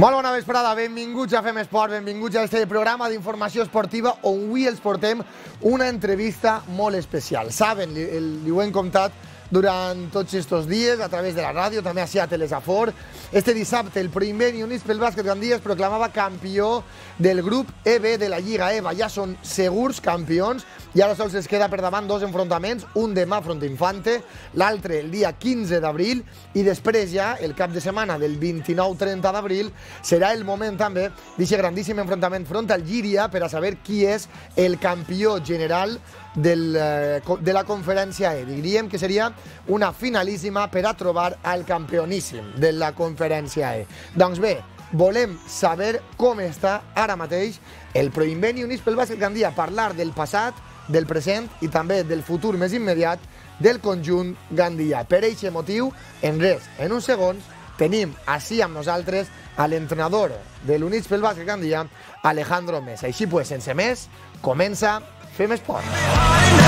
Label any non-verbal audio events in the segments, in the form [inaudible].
Molt bona vesprada, benvinguts a Fem Esport, benvinguts a este programa d'informació esportiva on avui els portem una entrevista molt especial. Saben, li, li ho hem comptat, durant tots aquests dies a través de la ràdio, també així a Telesafor. Este dissabte el primer pel Bàsquet Gandia es proclamava campió del grup EB de la Lliga EVA. Ja són segurs campions i ara sols es queda per davant dos enfrontaments, un demà front Infante, l'altre el dia 15 d'abril i després ja el cap de setmana del 29-30 d'abril serà el moment també d'aquest grandíssim enfrontament front al Llíria per a saber qui és el campió general del, eh, de la conferència E. Diríem que seria una finalíssima per a trobar el campioníssim de la conferència E. Doncs bé, volem saber com està ara mateix el Proinvent i Unís pel Bàsquet Gandia, parlar del passat, del present i també del futur més immediat del conjunt Gandia. Per aquest motiu, en res, en uns segons, tenim així amb nosaltres a l'entrenador de l'Units pel Bàsquet Gandia, Alejandro Mesa. Així pues, sense més, comença famous part.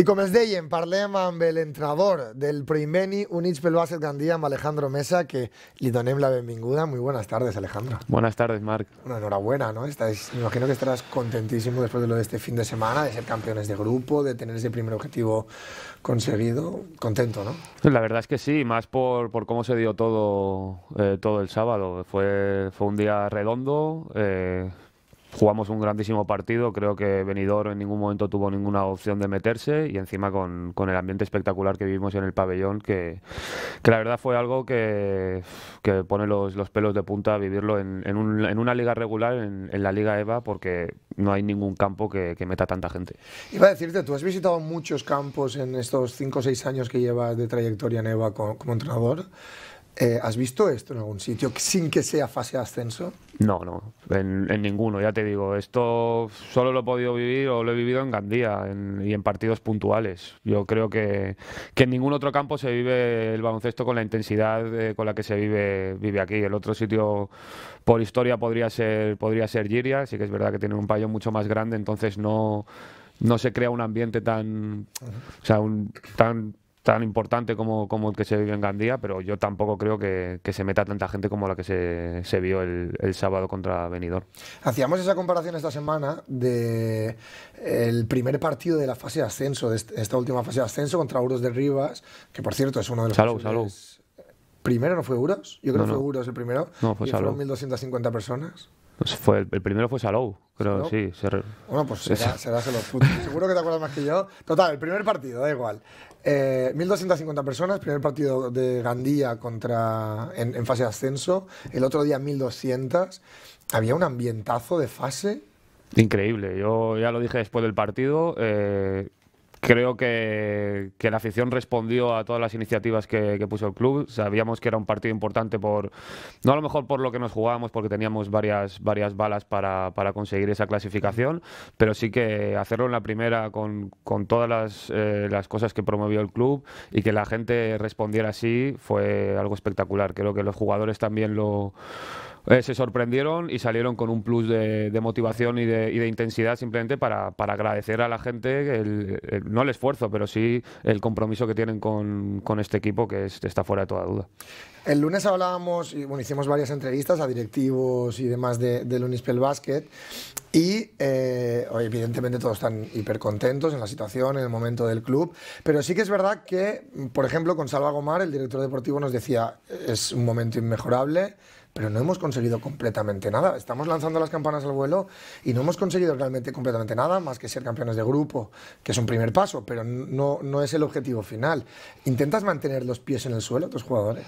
Y como els dèiem, parlem amb entrador del Proimeni Units pel Bàsquet Gandia, amb Alejandro Mesa, que li donem la benvinguda. Muy buenas tardes, Alejandro. Buenas tardes, Marc. Una enhorabuena, ¿no? me imagino que estarás contentísimo después de lo de este fin de semana, de ser campeones de grupo, de tener ese primer objetivo conseguido. Contento, ¿no? La verdad es que sí, más por, por cómo se dio todo, eh, todo el sábado. Fue, fue un día redondo. Eh, Jugamos un grandísimo partido, creo que Benidorm en ningún momento tuvo ninguna opción de meterse y encima con, con el ambiente espectacular que vivimos en el pabellón, que, que la verdad fue algo que, que pone los, los, pelos de punta vivirlo en, en, una liga regular, en, la Liga EVA, porque no hay ningún campo que, meta tanta gente. Iba a decirte, tú has visitado muchos campos en estos 5 o 6 años que llevas de trayectoria en EVA como entrenador. Eh, ¿Has visto esto en algún sitio sin que sea fase de ascenso? No, no, en, ninguno, ya te digo. Esto solo lo he podido vivir o lo he vivido en Gandía y en partidos puntuales. Yo creo que, en ningún otro campo se vive el baloncesto con la intensidad eh, con la que se vive, vive aquí. El otro sitio, por historia, podría ser, podría ser Giria, sí que es verdad que tiene un payo mucho más grande, entonces no, no se crea un ambiente tan, sea, tan tan importante como, como el que se vive en Gandía, pero yo tampoco creo que, que se meta tanta gente como la que se, se vio el, el, sábado contra Benidorm. Hacíamos esa comparación esta semana de el primer partido de la fase de ascenso, de esta última fase de ascenso contra Euros de Rivas, que por cierto es uno de los primeros ¿Primero no fue Euros? Yo creo que fue Euros el primero. No, fue y Salud. 1.250 personas. Pues el primero fue Salou, creo, sí. Bueno, pues será, será Seguro que te acuerdas más que yo. Total, el primer partido, da igual. 1.250 eh, personas, primer partido de Gandía contra, en, fase de ascenso. El otro día 1.200. Había un ambientazo de fase. Increíble. Yo ya lo dije después del partido. Eh, Creo que, la afición respondió a todas las iniciativas que, puso el club. Sabíamos que era un partido importante por, no a lo mejor por lo que nos jugábamos, porque teníamos varias, varias balas para, para conseguir esa clasificación, pero sí que hacerlo en la primera con, todas las, eh, las, cosas que promovió el club y que la gente respondiera así fue algo espectacular. Creo que los jugadores también lo eh, se sorprendieron y salieron con un plus de, motivación y de, intensidad simplemente para, agradecer a la gente, el, no el esfuerzo, pero sí el compromiso que tienen con, este equipo que está fuera de toda duda. El lunes hablábamos, y bueno, hicimos varias entrevistas a directivos y demás de, del Unispel Basket y eh, evidentemente todos están hiper contentos en la situación, en el momento del club, pero sí que es verdad que, por ejemplo, con Salva Gomar, el director deportivo nos decía, es un momento inmejorable, pero no hemos conseguido completamente nada. Estamos lanzando las campanas al vuelo y no hemos conseguido realmente completamente nada más que ser campeones de grupo, que es un primer paso, pero no, no es el objetivo final. ¿Intentas mantener los pies en el suelo tus jugadores?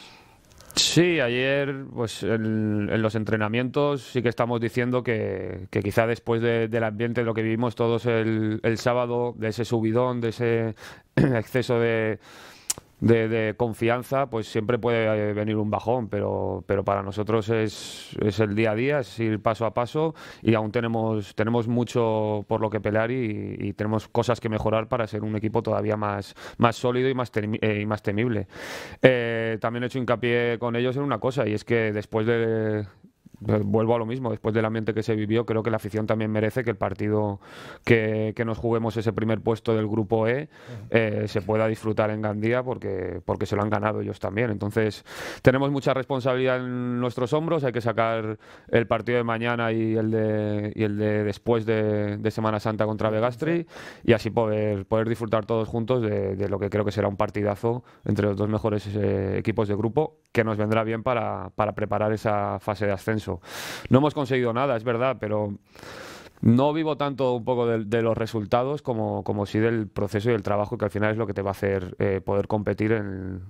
Sí, ayer pues en los entrenamientos sí que estamos diciendo que, quizá después del ambiente de lo que vivimos todos el sábado, de ese subidón, de ese [clears throat] exceso de, de, confianza, pues siempre puede eh, venir un bajón, pero, pero para nosotros es, es, el día a día, es ir paso a paso y aún tenemos, tenemos mucho por lo que pelear y, tenemos cosas que mejorar para ser un equipo todavía más, más sólido y más, eh, y más temible. Eh, también he hecho hincapié con ellos en una cosa y es que después de, pues vuelvo a lo mismo, después del ambiente que se vivió, creo que la afición también merece que el partido que, nos juguemos ese primer puesto del grupo E eh, se pueda disfrutar en Gandía porque, porque se lo han ganado ellos también. Entonces, tenemos mucha responsabilidad en nuestros hombros, hay que sacar el partido de mañana y el de, y el de después de, Semana Santa contra Begastri y así poder, poder disfrutar todos juntos de, lo que creo que será un partidazo entre los dos mejores eh, equipos de grupo que nos vendrá bien para preparar esa fase de ascenso. No hemos conseguido nada, es verdad, pero no vivo tanto un poco de, los resultados como, como sí del proceso y del trabajo, que al final es lo que te va a hacer eh, poder competir en,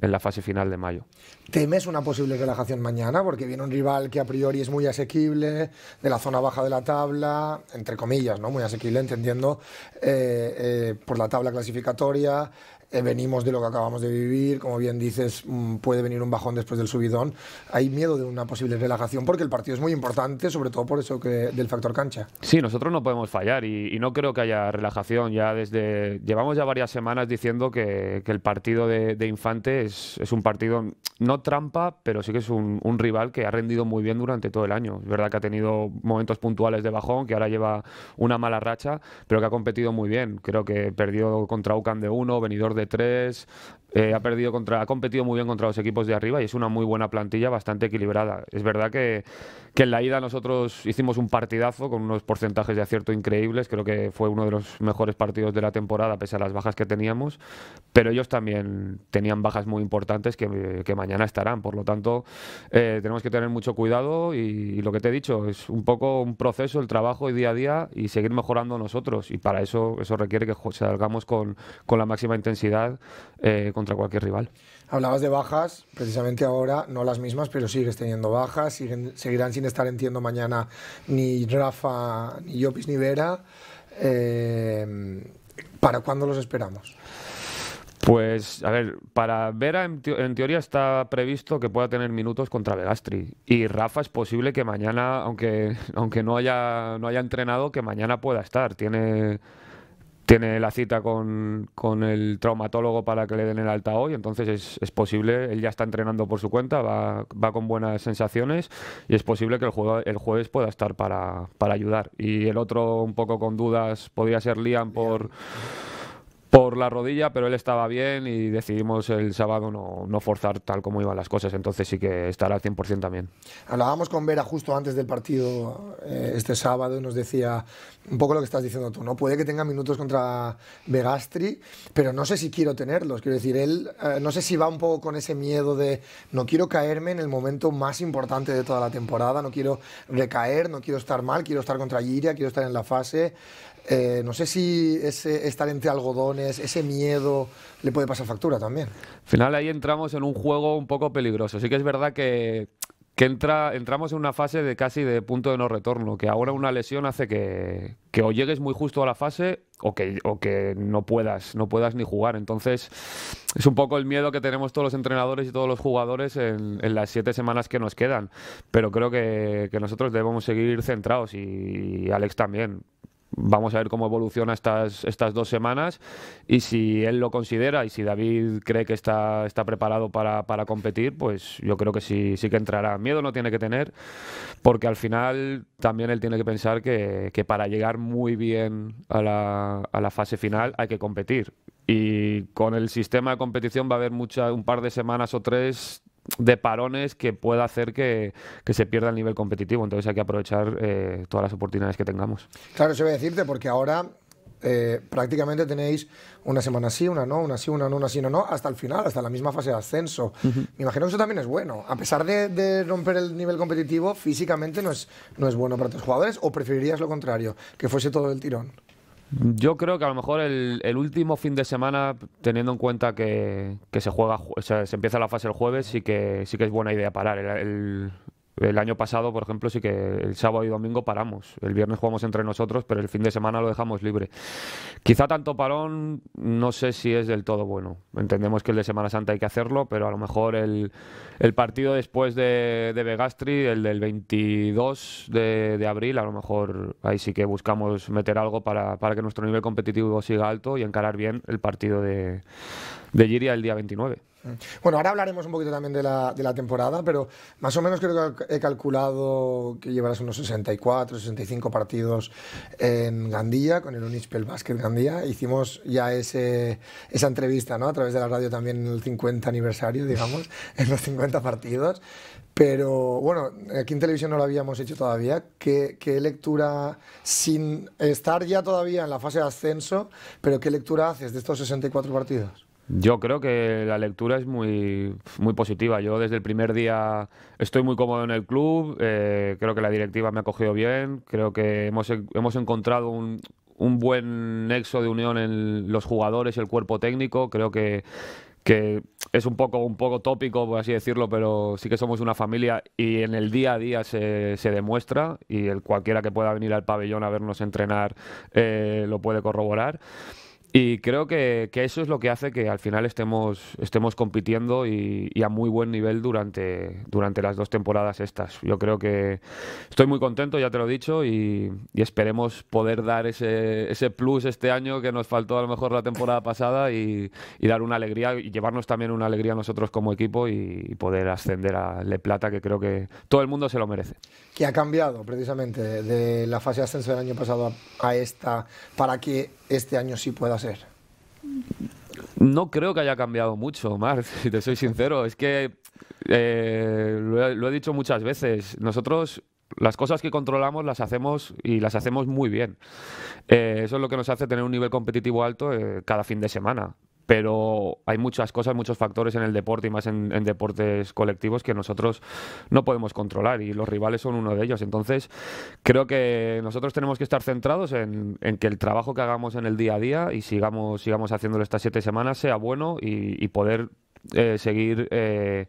la fase final de mayo. ¿Temes una posible relajación mañana? Porque viene un rival que a priori es muy asequible, de la zona baja de la tabla, entre comillas, ¿no? Muy asequible, entendiendo, eh, eh, por la tabla clasificatoria, eh, venimos de lo que acabamos de vivir, como bien dices, mm, puede venir un bajón después del subidón. Hay miedo de una posible relajación porque el partido es muy importante, sobre todo por eso que del factor cancha. Sí, nosotros no podemos fallar y, no creo que haya relajación. Ya desde llevamos ya varias semanas diciendo que, el partido de, Infante es, un partido no trampa, pero sí que es un, rival que ha rendido muy bien durante todo el año. Es verdad que ha tenido momentos puntuales de bajón, que ahora lleva una mala racha, pero que ha competido muy bien. Creo que perdió contra UCAN de uno, venidor de tres, eh, ha perdido contra, ha competido muy bien contra los equipos de arriba y es una muy buena plantilla, bastante equilibrada. Es verdad que, que, en la ida nosotros hicimos un partidazo con unos porcentajes de acierto increíbles. Creo que fue uno de los mejores partidos de la temporada, pese a las bajas que teníamos. Pero ellos también tenían bajas muy importantes que, eh, que mañana estarán. Por lo tanto, eh, tenemos que tener mucho cuidado y, lo que te he dicho, es un poco un proceso, el trabajo y día a día y seguir mejorando nosotros. Y para eso, eso requiere que salgamos con, con la máxima intensidad. Eh, contra cualquier rival. Hablabas de bajas, precisamente ahora, no las mismas, pero sigues teniendo bajas, siguen, seguirán sin estar, entiendo, mañana ni Rafa, ni Lopis, ni Vera. Eh, ¿Para cuándo los esperamos? Pues, a ver, para Vera en, teoría está previsto que pueda tener minutos contra Vegastri. Y Rafa es posible que mañana, aunque, [laughs] aunque no, haya, no haya entrenado, que mañana pueda estar. Tiene, tiene la cita con, con, el traumatólogo para que le den el alta hoy, entonces es, es posible, él ya está entrenando por su cuenta, va, va, con buenas sensaciones y es posible que el, juego, el jueves pueda estar para, ayudar. Y el otro un poco con dudas podría ser Liam por por la rodilla, pero él estaba bien y decidimos el sábado no, forzar tal como iban las cosas, entonces sí que estará al 100% también. Hablábamos con Vera justo antes del partido eh, este sábado y nos decía un poco lo que estás diciendo tú, ¿no? Puede que tenga minutos contra Vegastri pero no sé si quiero tenerlos, quiero decir, él eh, no sé si va un poco con ese miedo de no quiero caerme en el momento más importante de toda la temporada, no quiero recaer, no quiero estar mal, quiero estar contra Giria, quiero estar en la fase, eh, no sé si ese estar entre algodón ese miedo le puede pasar factura también. Al final ahí entramos en un juego un poco peligroso. Sí que es verdad que, entra, entramos en una fase de casi de punto de no retorno, que ahora una lesión hace que, que o llegues muy justo a la fase o que, o que no puedas, no puedas ni jugar. Entonces, es un poco el miedo que tenemos todos los entrenadores y todos los jugadores en, las siete semanas que nos quedan. Pero creo que, nosotros debemos seguir centrados y Alex también. Vamos a ver cómo evoluciona estas, estas dos semanas y si él lo considera y si David cree que está, está preparado para, competir, pues yo creo que sí, sí que entrará. Miedo no tiene que tener porque al final también él tiene que pensar que, para llegar muy bien a la, fase final hay que competir y con el sistema de competición va a haber mucha, un par de semanas o tres de parones que pueda hacer que, se pierda el nivel competitivo. Entonces hay que aprovechar eh, todas las oportunidades que tengamos. Claro, eso voy a decirte, porque ahora eh, prácticamente tenéis una semana sí, una no, una sí, una no, una sí, una no, hasta el final, hasta la misma fase de ascenso. Me imagino que eso también es bueno. A pesar de, de, romper el nivel competitivo, físicamente no es, no es bueno para tus jugadores, o preferirías lo contrario, que fuese todo el tirón. Yo creo que a lo mejor el, último fin de semana, teniendo en cuenta que, se juega, se empieza la fase el jueves, sí que sí que es buena idea parar. el, el año pasado, por ejemplo, sí que el sábado y domingo paramos. El viernes jugamos entre nosotros, pero el fin de semana lo dejamos libre. Quizá tanto parón no sé si es del todo bueno. Entendemos que el de Semana Santa hay que hacerlo, pero a lo mejor el, partido después de, Vegastri, Begastri, el del 22 de, abril, a lo mejor ahí sí que buscamos meter algo para, que nuestro nivel competitivo siga alto y encarar bien el partido de, de Giria el día 29. Mm. Bueno, ahora hablaremos un poquito también de la, temporada, pero más o menos creo que he calculado que llevarás unos 64, 65 partidos en Gandía, con el Unispel Basket Gandía. Hicimos ya esa entrevista, ¿no? A través de la radio también en el 50 aniversario, digamos, [laughs] en los 50 partidos. Pero bueno, aquí en televisión no lo habíamos hecho todavía. ¿Qué, lectura, sin estar ya todavía en la fase de ascenso, pero qué lectura haces de estos 64 partidos? Yo creo que la lectura es muy, muy positiva. Yo desde el primer día estoy muy cómodo en el club, eh, creo que la directiva me ha cogido bien, creo que hemos, hemos encontrado un, un buen nexo de unión en los jugadores y el cuerpo técnico, creo que, que es un poco, un poco tópico, por así decirlo, pero sí que somos una familia y en el día a día se, se demuestra y el cualquiera que pueda venir al pabellón a vernos entrenar eh, lo puede corroborar. Y creo que, eso es lo que hace que al final estemos, estemos compitiendo y, a muy buen nivel durante, durante las dos temporadas estas. Yo creo que estoy muy contento, ya te lo he dicho, y, esperemos poder dar ese, plus este año que nos faltó a lo mejor la temporada pasada y, dar una alegría y llevarnos también una alegría nosotros como equipo y, poder ascender a Le Plata, que creo que todo el mundo se lo merece. ¿Qué ha cambiado precisamente de la fase de ascenso del año pasado a esta para que este año sí pueda no creo que haya cambiado mucho, Mar, [laughs] si te soy sincero. Es que eh, lo, he, dicho muchas veces. Nosotros las cosas que controlamos las hacemos y las hacemos muy bien. Eh, eso es lo que nos hace tener un nivel competitivo alto eh, cada fin de semana pero hay muchas cosas, muchos factores en el deporte y más en, deportes colectivos que nosotros no podemos controlar y los rivales son uno de ellos. Entonces, creo que nosotros tenemos que estar centrados en, que el trabajo que hagamos en el día a día y sigamos, sigamos haciéndolo estas siete semanas sea bueno y, poder eh, seguir eh,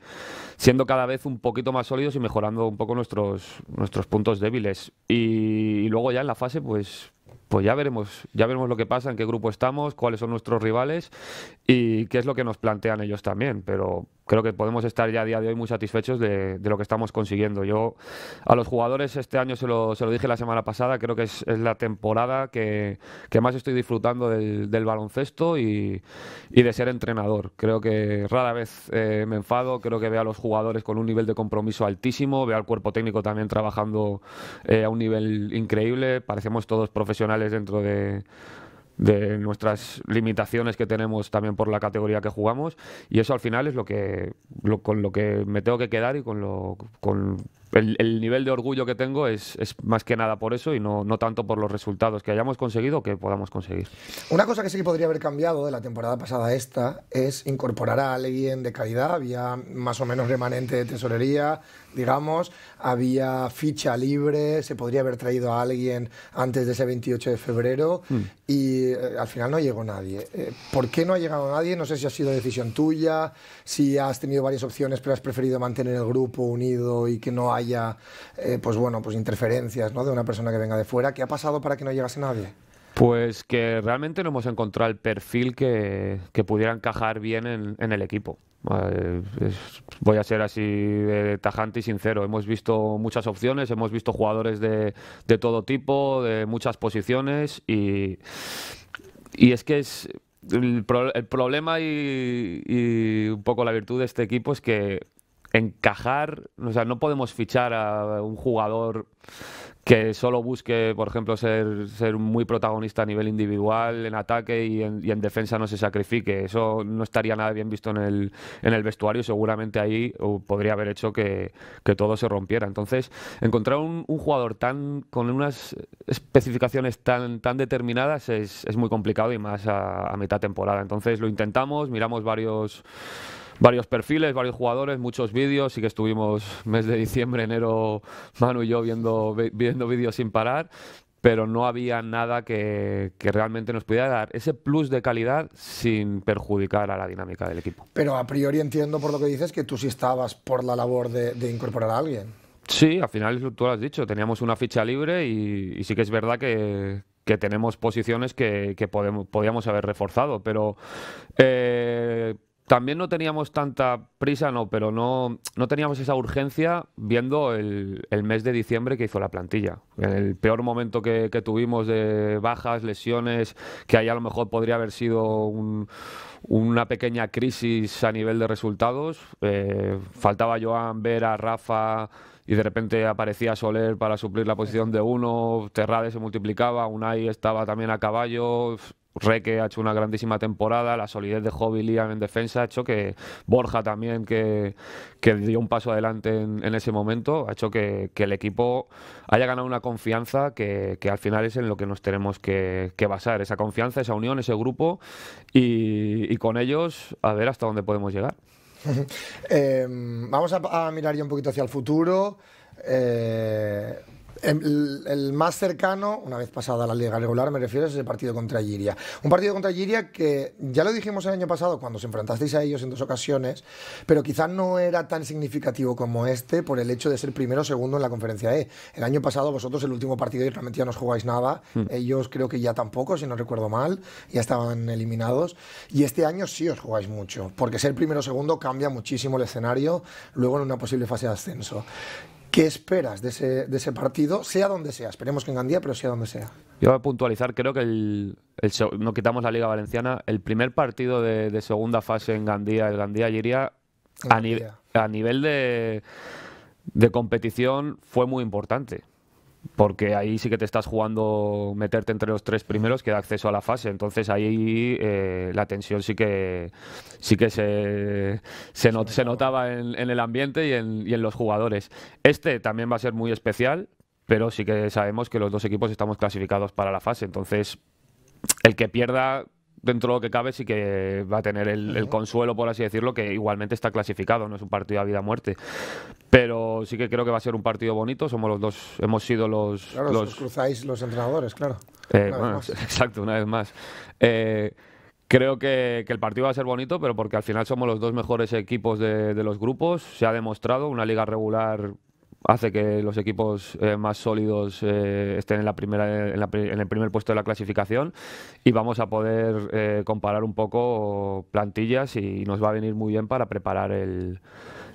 siendo cada vez un poquito más sólidos y mejorando un poco nuestros, nuestros puntos débiles. y luego ya en la fase, pues pues ya veremos, ya veremos lo que pasa, en qué grupo estamos, cuáles son nuestros rivales y qué es lo que nos plantean ellos también. Pero creo que podemos estar ya a día de hoy muy satisfechos de, lo que estamos consiguiendo. Yo a los jugadores este año se lo, se lo dije la semana pasada, creo que es, la temporada que, más estoy disfrutando del, baloncesto y, de ser entrenador. Creo que rara vez eh, me enfado, creo que veo a los jugadores con un nivel de compromiso altísimo, veo al cuerpo técnico también trabajando eh, a un nivel increíble, parecemos todos profesionales dentro de, nuestras limitaciones que tenemos también por la categoría que jugamos y eso al final es lo que con lo que me tengo que quedar y con con el, nivel de orgullo que tengo es, más que nada por eso y no, no tanto por los resultados que hayamos conseguido o que podamos conseguir. Una cosa que sí que podría haber cambiado de la temporada pasada a esta es incorporar a alguien de calidad. Había más o menos remanente de tesorería, digamos, había ficha libre, se podría haber traído a alguien antes de ese 28 de febrero mm. y eh, al final no llegó nadie. Eh, ¿Por qué no ha llegado nadie? No sé si ha sido decisión tuya, si has tenido varias opciones pero has preferido mantener el grupo unido y que no haya, eh, pues bueno, pues interferencias ¿no? de una persona que venga de fuera. ¿Qué ha pasado para que no llegase nadie? Pues que realmente no hemos encontrado el perfil que, que pudiera encajar bien en, el equipo. Eh, voy a ser así de tajante y sincero. Hemos visto muchas opciones, hemos visto jugadores de, todo tipo, de muchas posiciones y, y es que es, el, problema y, y un poco la virtud de este equipo es que encajar, o sea, no podemos fichar a un jugador que solo busque, por ejemplo, ser, ser muy protagonista a nivel individual en ataque y en, defensa no se sacrifique. Eso no estaría nada bien visto en el, en el vestuario. Seguramente ahí podría haber hecho que, todo se rompiera. Entonces, encontrar un, jugador tan con unas especificaciones tan, tan determinadas es, es muy complicado y más a mitad temporada. Entonces, lo intentamos, miramos varios varios perfiles, varios jugadores, muchos vídeos. Sí que estuvimos mes de diciembre, enero, Manu y yo viendo, viendo vídeos sin parar pero no había nada que, realmente nos pudiera dar ese plus de calidad sin perjudicar a la dinámica del equipo. Pero a priori entiendo por lo que dices que tú sí estabas por la labor de, incorporar a alguien. Sí, al final tú lo has dicho, teníamos una ficha libre y, sí que es verdad que, que tenemos posiciones que, que podemos, podíamos haber reforzado, pero... Eh, también no teníamos tanta prisa, no, pero no, no teníamos esa urgencia viendo el, el mes de diciembre que hizo la plantilla. En el peor momento que, tuvimos de bajas, lesiones, que ahí a lo mejor podría haber sido una pequeña crisis a nivel de resultados. Eh, faltaba Joan, Vera, Rafa, y de repente aparecía Soler para suplir la posición de uno, Terrade se multiplicaba, Unai estaba también a caballo, Reque ha hecho una grandísima temporada, la solidez de Hobby Liam en defensa ha hecho que Borja también, que, dio un paso adelante en, ese momento, ha hecho que, el equipo haya ganado una confianza que, al final es en lo que nos tenemos que, basar, esa confianza, esa unión, ese grupo y, con ellos a ver hasta dónde podemos llegar. [laughs] Em, vamos a, mirar ya un poquito hacia el futuro. Eh, Em, el, más cercano, una vez pasada la liga regular, me refiero, es el partido contra Giria. Un partido contra Giria que ya lo dijimos el año pasado cuando os enfrentasteis a ellos en dos ocasiones, pero quizás no era tan significativo como este por el hecho de ser primero o segundo en la conferencia E. El año pasado vosotros el último partido y realmente ya no jugáis nada. Hmm. Ellos creo que ya tampoco, si no recuerdo mal, ya estaban eliminados. Y este año sí os jugáis mucho, porque ser primero o segundo cambia muchísimo el escenario luego en una posible fase de ascenso. ¿Qué esperas de ese, partido, sea donde sea? Esperemos que en Gandía, pero sea donde sea. Yo voy a puntualizar, creo que el, no quitamos la Liga Valenciana, el primer partido de, segunda fase en Gandía, el Gandía iría a, nivel de, de competición fue muy importante porque ahí sí que te estás jugando meterte entre los tres primeros que da acceso a la fase. Entonces ahí eh, la tensión sí que sí que se, se, notaba en, el ambiente y en los jugadores. Este también va a ser muy especial, pero sí que sabemos que los dos equipos estamos clasificados para la fase. Entonces el que pierda dentro de lo que cabe, sí que va a tener el, consuelo, por así decirlo, que igualmente está clasificado, no es un partido a vida-muerte. Pero sí que creo que va a ser un partido bonito, somos los dos, hemos sido los... Claro, los cruzáis los entrenadores, claro. Eh, [laughs] exacto, una vez más. Eh, creo que, el partido va a ser bonito, pero porque al final somos los dos mejores equipos de, los grupos. Se ha demostrado una liga regular hace que los equipos eh, más sólidos eh, estén en, la primera, en, el primer puesto de la clasificación y vamos a poder eh, comparar un poco plantillas y nos va a venir muy bien para preparar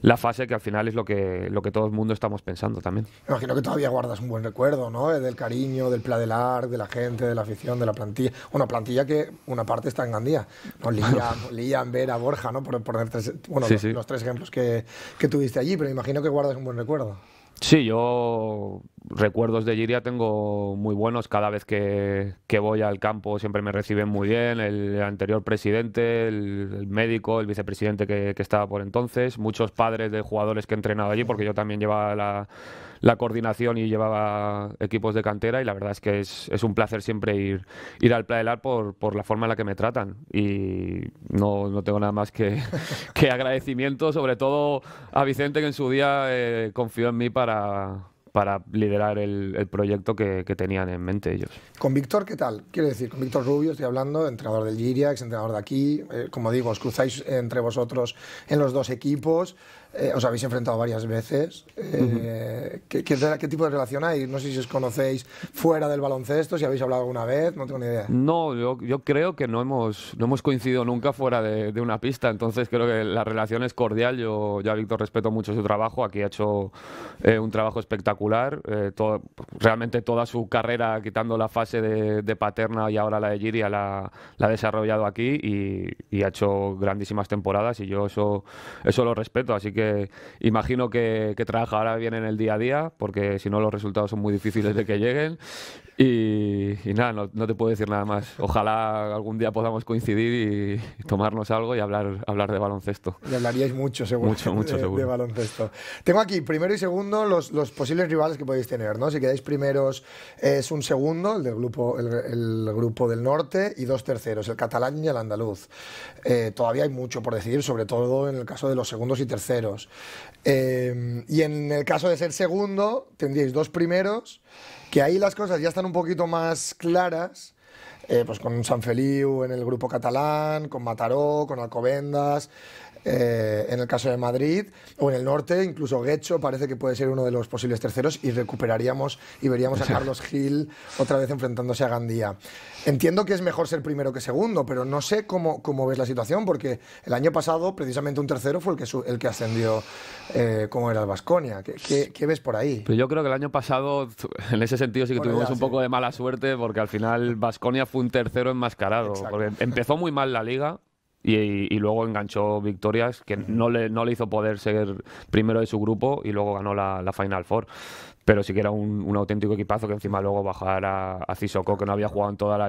la fase que al final es lo que, lo que todo el mundo estamos pensando también. imagino que todavía guardas un buen recuerdo, ¿no? Del cariño, del pladelar, de la gente, de la afición, de la plantilla. Una plantilla que una parte está en Gandía, ¿no? Lían, [laughs] ver Vera, Borja, ¿no? Por, los, tres ejemplos que, que tuviste allí, pero imagino que guardas un buen recuerdo. Sí, yo recuerdos de Giria tengo muy buenos. Cada vez que, voy al campo siempre me reciben muy bien. El anterior presidente, el, médico, el vicepresidente que, que, estaba por entonces, muchos padres de jugadores que he entrenado allí, porque yo también llevaba la la coordinación y llevaba equipos de cantera y la verdad es que es, un placer siempre ir, ir al Pladelar por, por la forma en la que me tratan y no, no tengo nada más que, [laughs] que, agradecimiento, sobre todo a Vicente que en su día eh, confió en mí para, para liderar el, proyecto que, tenían en mente ellos. Con Víctor, ¿qué tal? Quiero decir, con Víctor Rubio estoy hablando, entrenador del Giria, ex entrenador de aquí. Eh, como digo, os cruzáis entre vosotros en los dos equipos. Eh, os habéis enfrentado varias veces. Eh, ¿qué, tipo de relación hay? No sé si os conocéis fuera del baloncesto, si habéis hablado alguna vez, no tengo ni idea. No, yo, creo que no hemos, no hemos coincidido nunca fuera de, una pista, entonces creo que la relación es cordial. Yo, ya Víctor respeto mucho su trabajo, aquí ha hecho eh, un trabajo espectacular. realmente toda su carrera, quitando la fase de, Paterna y ahora la de Giria, la, ha desarrollado aquí y, y, ha hecho grandísimas temporadas y yo eso, eso lo respeto, así que imagino que, trabaja ahora bien en el día a día, porque si no los resultados son muy difíciles de que lleguen. Y, nada, no, te puedo decir nada más. Ojalá algún día podamos coincidir y, tomarnos algo y hablar, hablar de baloncesto. Y hablaríais mucho, seguro. Mucho, mucho, seguro. baloncesto. Tengo aquí, primero y segundo, los, los posibles rivales que podéis tener, ¿no? Si quedáis primeros es un segundo, el del grupo, el, grupo del norte, y dos terceros, el catalán y el andaluz. Eh, todavía hay mucho por decidir, sobre todo en el caso de los segundos y terceros. Eh, y en el caso de ser segundo, tendríais dos primeros que ahí las cosas ya están un poquito más claras. Eh, pues con San Feliu en el grupo catalán, con Mataró, con Alcobendas, eh, en el caso de Madrid, o en el norte, incluso Guecho parece que puede ser uno de los posibles terceros y recuperaríamos y veríamos a [laughs] Carlos Gil otra vez enfrentándose a Gandía. Entiendo que es mejor ser primero que segundo, pero no sé cómo, ves la situación, porque el año pasado precisamente un tercero fue el que, que ascendió eh, como era el Vasconia. ¿Qué, ves por ahí? Pero yo creo que el año pasado, [laughs] en ese sentido, sí que tuvimos un poco de mala suerte, porque al final Basconia fue un tercero enmascarado. empezó muy mal la liga, y, luego enganchó victorias que no le, no le hizo poder ser primero de su grupo y luego ganó la, Final Four. Pero sí que era un, auténtico equipazo que encima luego bajar a, a Cisoko, que no había jugado en, toda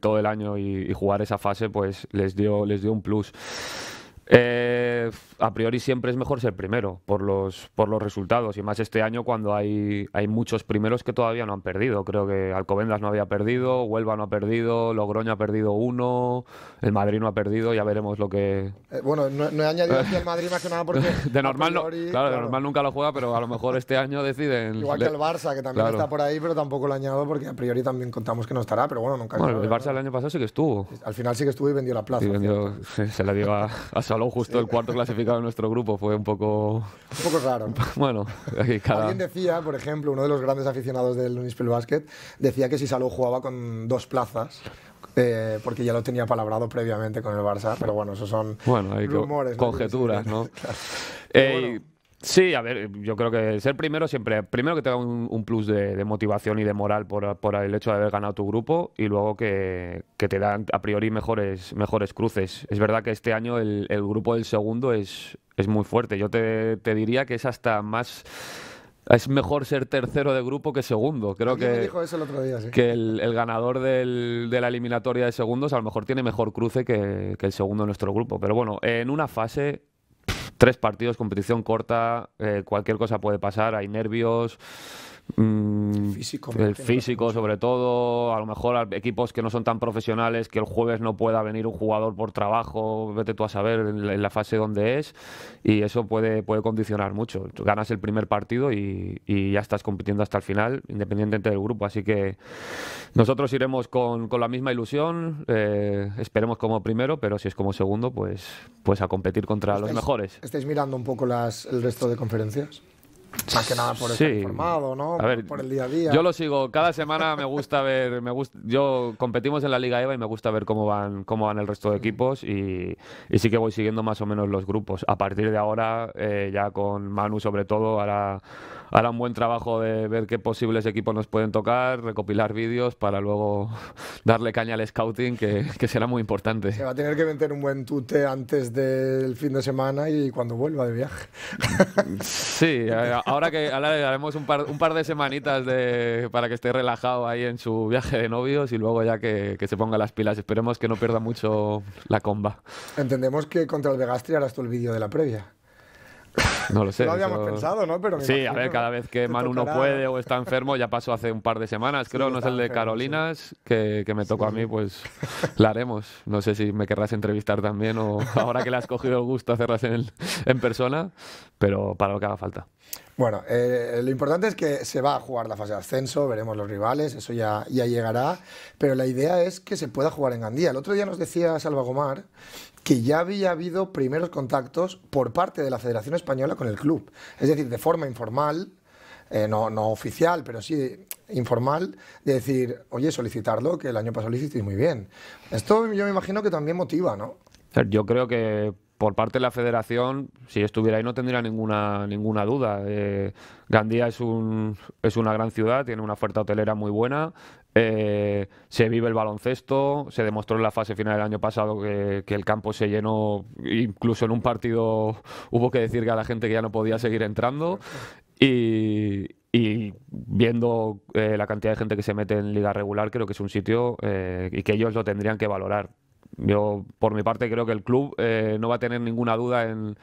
todo el año y, y, jugar esa fase, pues les dio, les dio un plus. Eh, a priori siempre es mejor ser primero por los, por los resultados y más este año cuando hay, hay muchos primeros que todavía no han perdido. Creo que Alcobendas no había perdido, Huelva no ha perdido, Logroño ha perdido uno, el Madrid no ha perdido, ya veremos lo que... Eh, bueno, no, he añadido aquí Madrid más que nada porque... [laughs] de normal, claro, de normal nunca lo juega, pero a lo mejor este año deciden... Igual que el Barça, que también está por ahí, pero tampoco lo añado porque a priori también contamos que no estará, pero bueno, nunca... Bueno, el Barça el año pasado sí que estuvo. Al final sí que estuvo y vendió la plaza. [laughs] se la dio a, a salón justo el cuarto clasificado de nuestro grupo. Fue un poco. Un poco raro. [laughs] bueno, Alguien decía, por ejemplo, uno de los grandes aficionados del Unispel Basket, decía que si Salou jugaba con dos plazas, eh, porque ya lo tenía palabrado previamente con el Barça, pero bueno, esos son rumores. conjeturas, ¿no? [laughs] Sí, a ver, yo creo que ser primero siempre, primero que te da un, plus de, motivación y de moral por, el hecho de haber ganado tu grupo y luego que, te dan a priori mejores, mejores cruces. Es verdad que este año el, grupo del segundo es, es muy fuerte. Yo te, diría que es hasta más... Es mejor ser tercero de grupo que segundo. Creo que, el que el, ganador de la eliminatoria de segundos a lo mejor tiene mejor cruce que, que, el segundo de nuestro grupo. Pero bueno, en una fase tres partidos, competición corta, eh, cualquier cosa puede pasar, hay nervios. Mm, el físico sobre todo, a lo mejor equipos que no son tan profesionales, que el jueves no pueda venir un jugador por trabajo, vete tú a saber en la fase donde es, y eso puede, puede condicionar mucho. ganas el primer partido y, ya estás compitiendo hasta el final, independientemente del grupo, así que nosotros iremos con, la misma ilusión, eh, esperemos como primero, pero si es como segundo, pues, pues a competir contra los mejores. ¿Estáis mirando un poco las, el resto de conferencias? Más que nada por estar ¿no? por, el día a día. Yo lo sigo. Cada semana me gusta ver. Me gusta, yo competimos en la Liga EVA y me gusta ver cómo van, cómo van el resto de mm. equipos y, sí que voy siguiendo más o menos los grupos. A partir de ahora, eh, ya con Manu sobre todo, ahora hará un buen trabajo de ver qué posibles equipos nos pueden tocar, recopilar vídeos para luego [laughs] darle caña al scouting, que, será muy importante. Se va a tener que meter un buen tute antes del fin de semana y cuando vuelva de viaje. [laughs] Sí, ahora que ahora un par, de semanitas para que esté relajado ahí en su viaje de novios y luego ya que, se ponga las pilas. Esperemos que no pierda mucho la comba. Entendemos que contra el Vegastri harás tú el vídeo de la previa. [laughs] No lo sé. lo habíamos pensado, ¿no? Pero sí, a ver, cada vez que Manu no puede o está enfermo, ya pasó hace un par de semanas, creo, no es el de Carolinas, que, me tocó a mí, pues [laughs] la haremos. No sé si me querrás entrevistar también o [laughs] ahora que le has cogido el gusto hacerlas en, en persona, pero para lo que haga falta. Bueno, eh, lo importante es que se va a jugar la fase de ascenso, veremos los rivales, eso ya, ya llegará, pero la idea es que se pueda jugar en Gandía. El otro día nos decía Salva Gomar que ya había habido primeros contactos por parte de la Federación Española con el club. Es decir, de forma informal, eh, no, oficial, pero sí informal, de decir, oye, solicitarlo, que el año pasado lo muy bien. Esto yo me imagino que también motiva, ¿no? Yo creo que por parte de la federación, si estuviera ahí no tendría ninguna, ninguna duda. Eh, Gandía es, un, es una gran ciudad, tiene una oferta hotelera muy buena, eh, se vive el baloncesto, se demostró en la fase final del año pasado que, el campo se llenó, incluso en un partido hubo que decir que a la gente que ya no podía seguir entrando. Y, viendo eh, la cantidad de gente que se mete en liga regular, creo que es un sitio eh, y que ellos lo tendrían que valorar. Yo, por mi parte, creo que el club no va a tener ninguna duda en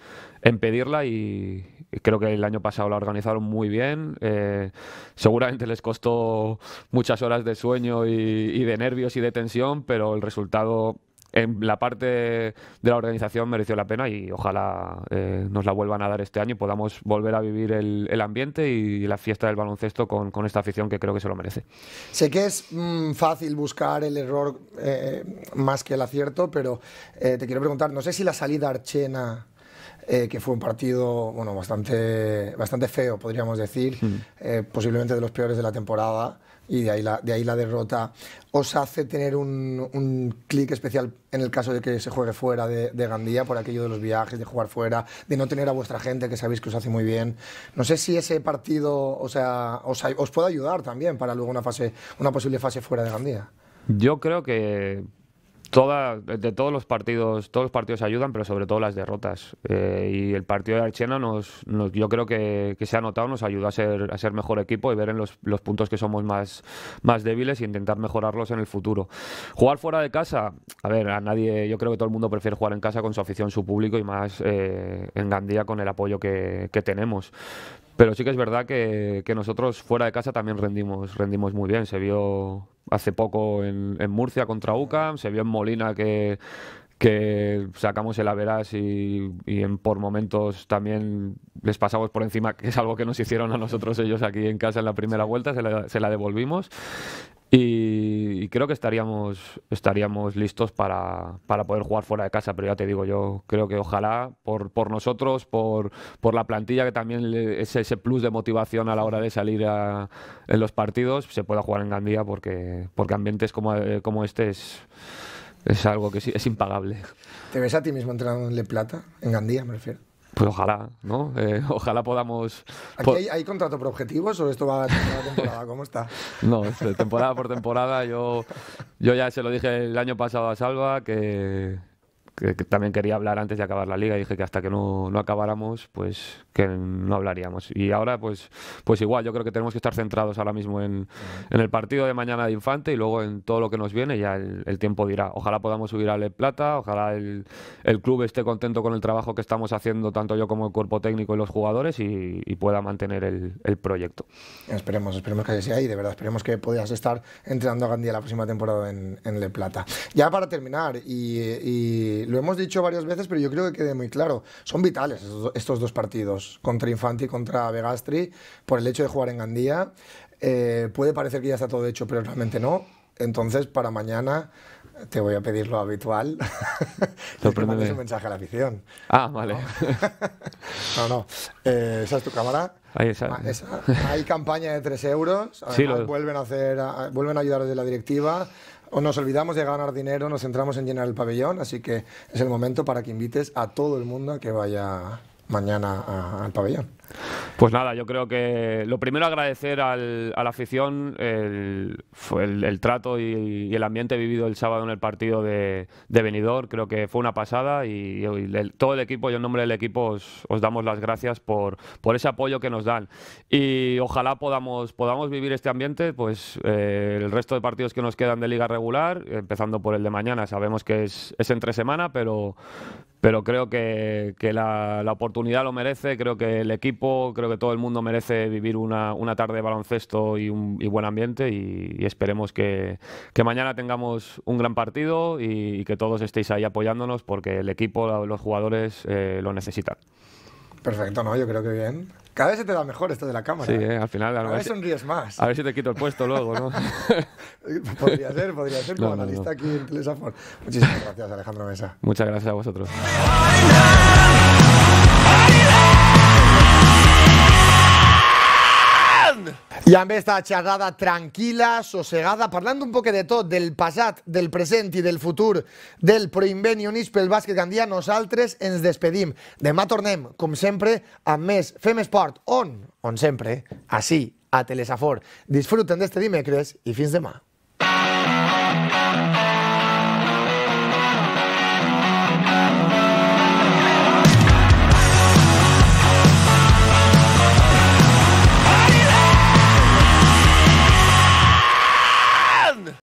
pedirla y, Creo que el año pasado la organizaron muy bien. Eh, seguramente les costó muchas horas de sueño y, de nervios y de tensión, pero el resultado en la parte de la organización mereció la pena y ojalá eh, nos la vuelvan a dar este año y podamos volver a vivir el, ambiente y la fiesta del baloncesto con, esta afición que creo que se lo merece. Sé que es mm, fácil buscar el error eh, más que el acierto, pero te quiero preguntar, no sé si la salida Archena eh, que fue un partido bueno, bastante, bastante feo, podríamos decir, mm. eh, posiblemente de los peores de la temporada, y de ahí la, de ahí la derrota. ¿Os hace tener un, clic especial en el caso de que se juegue fuera de, Gandía, por aquello de los viajes, de jugar fuera, de no tener a vuestra gente, que sabéis que os hace muy bien? No sé si ese partido o sea, os, puede ayudar también para luego una, fase, una posible fase fuera de Gandía. Yo creo que de todos los partidos, todos los partidos ayudan, pero sobre todo las derrotas. Eh, y el partido de Archena nos, yo creo que, se ha notado, nos ayuda a ser, a ser mejor equipo y ver en los, puntos que somos más, más débiles e intentar mejorarlos en el futuro. Jugar fuera de casa, a ver, a nadie, yo creo que todo el mundo prefiere jugar en casa con su afición, su público y más eh, en Gandía con el apoyo que, que tenemos. Pero sí que es verdad que, nosotros fuera de casa también rendimos, rendimos muy bien. Se vio hace poco en, Murcia contra UCAM, se vio en Molina que, sacamos el Averas y, y, en, por momentos también les pasamos por encima, que es algo que nos hicieron a nosotros ellos aquí en casa en la primera vuelta, se la devolvimos. Y, creo que estaríamos, estaríamos listos para, poder jugar fuera de casa, pero ya te digo, yo creo que ojalá por, por nosotros, por, por la plantilla, que también es ese plus de motivación a la hora de salir a, en los partidos, se pueda jugar en Gandía, porque, porque ambientes como, eh, como este es, es algo que es, es impagable. ¿Te ves a ti mismo entrando en Le Plata, en Gandía, me refiero? Pues ojalá, ¿no? Eh, [laughs] ojalá podamos... hay, hay, contrato por objetivos o esto va temporada a temporada? ¿Cómo está? [laughs] no, temporada por temporada. Yo, yo ya se lo dije el año pasado a Salva que que, también quería hablar antes de acabar la liga. y Dije que hasta que no, acabáramos, pues que no hablaríamos. Y ahora, pues, pues igual, yo creo que tenemos que estar centrados ahora mismo en, el partido de mañana de Infante y luego en todo lo que nos viene. Ya el, tiempo dirá. Ojalá podamos subir a Le Plata, ojalá el, club esté contento con el trabajo que estamos haciendo, tanto yo como el cuerpo técnico y los jugadores, y, pueda mantener el, proyecto. Esperemos, esperemos que así sea y de verdad esperemos que podías estar entrenando a Gandía la próxima temporada en, Le Plata. Ya para terminar, y lo hemos dicho varias veces, pero yo creo que quede muy claro. Son vitales estos, dos partidos, contra Infanti y contra Vegastri, por el hecho de jugar en Gandía. Eh, puede parecer que ya está todo hecho, pero realmente no. Entonces, para mañana te voy a pedir lo habitual. [laughs] es que mandes un mensaje a la afición. Ah, vale. [laughs] No, no. Eh, esa es tu cámara. Ahí está. Ah, Hay campaña de 3 euros. vuelven, a hacer, vuelven a ayudar desde la directiva o nos olvidamos de ganar dinero, nos centramos en llenar el pabellón, así que es el momento para que invites a todo el mundo a que vaya mañana al pabellón. Pues nada, yo creo que lo primero agradecer a la afición el, el, trato y, el ambiente vivido el sábado en el partido de, de Benidorm. Creo que fue una pasada y, todo el equipo y en nombre del equipo os, damos las gracias por, por ese apoyo que nos dan. Y ojalá podamos, podamos vivir este ambiente, pues eh, el resto de partidos que nos quedan de liga regular, empezando por el de mañana. Sabemos que es, entre semana, pero, pero creo que, la oportunidad lo merece. Creo que el equipo Creo que todo el mundo merece vivir una, una tarde de baloncesto y un buen ambiente y, esperemos que, que, mañana tengamos un gran partido y, que todos estéis ahí apoyándonos porque el equipo, los jugadores eh, lo necesitan. Perfecto, ¿no? Yo creo que bien. Cada vez se te da mejor esto de la cámara. Sí, ¿eh? Eh, al final. A, ver si sonríes más. A ver si te quito el puesto luego, ¿no? [laughs] podría ser, podría ser, como analista aquí en Telesafor. Muchísimas gracias, Alejandro Mesa. Muchas gracias a vosotros. I amb aquesta xerrada tranquil·la, sossegada, parlant un poc de tot, del passat, del present i del futur del Proinvent i Units pel Bàsquet Gandia, nosaltres ens despedim. Demà tornem, com sempre, amb més Fem Esport. On? On sempre. Així, a Telesafor. Disfruten d'este dimecres i fins demà.